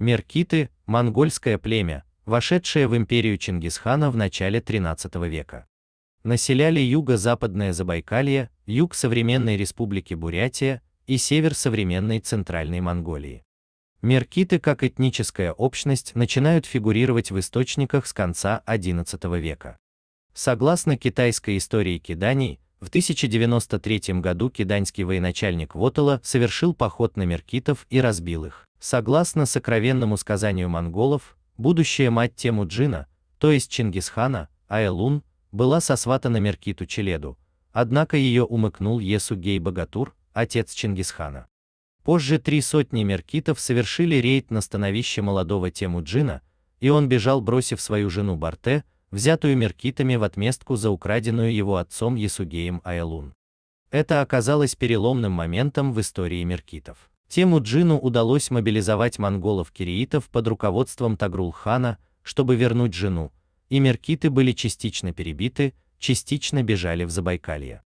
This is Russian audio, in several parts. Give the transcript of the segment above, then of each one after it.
Меркиты – монгольское племя, вошедшее в империю Чингисхана в начале XIII века. Населяли юго-западное Забайкалье, юг современной республики Бурятия и север современной Центральной Монголии. Меркиты как этническая общность начинают фигурировать в источниках с конца XI века. Согласно китайской истории киданий, в 1093 году киданский военачальник Вотола совершил поход на меркитов и разбил их. Согласно сокровенному сказанию монголов, будущая мать Темуджина, то есть Чингисхана, Айлун, была сосватана Меркиту Челеду, однако ее умыкнул Есугей Богатур, отец Чингисхана. Позже три сотни меркитов совершили рейд на становище молодого Темуджина, и он бежал, бросив свою жену Барте, взятую меркитами в отместку за украденную его отцом Есугеем Айлун. Это оказалось переломным моментом в истории меркитов. Тему Джину удалось мобилизовать монголов-киреитов под руководством Тагрул-хана, чтобы вернуть жену, и меркиты были частично перебиты, частично бежали в Забайкалье.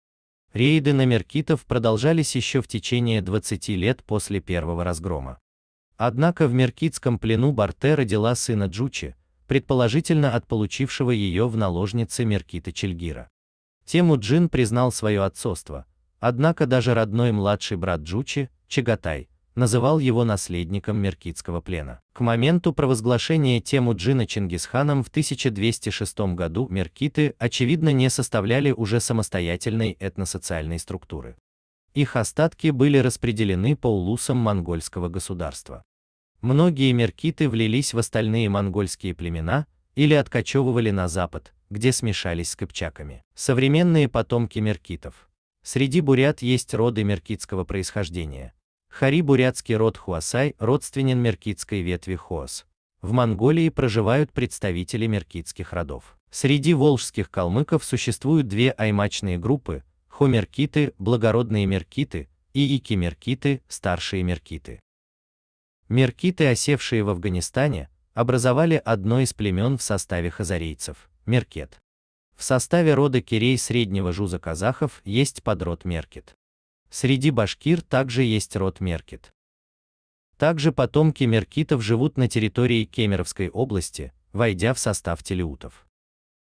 Рейды на меркитов продолжались еще в течение 20 лет после первого разгрома. Однако в меркитском плену Барте родила сына Джучи, предположительно от получившего ее в наложнице Меркита Чельгира. Тему Джин признал свое отцовство, однако даже родной младший брат Джучи, Чагатай, называл его наследником меркитского плена. К моменту провозглашения Темуджина Чингисханом в 1206 году меркиты, очевидно, не составляли уже самостоятельной этносоциальной структуры. Их остатки были распределены по улусам монгольского государства. Многие меркиты влились в остальные монгольские племена или откочевывали на запад, где смешались с кыпчаками. Современные потомки меркитов. Среди бурят есть роды меркитского происхождения, Хари бурятский род Хуасай родственен меркитской ветви Хуас. В Монголии проживают представители меркитских родов. Среди волжских калмыков существуют две аймачные группы – хомеркиты, благородные меркиты, и икимеркиты старшие меркиты. Меркиты, осевшие в Афганистане, образовали одно из племен в составе хазарейцев – меркет. В составе рода кирей среднего жуза казахов есть подрод меркет. Среди башкир также есть род Меркит. Также потомки меркитов живут на территории Кемеровской области, войдя в состав телеутов.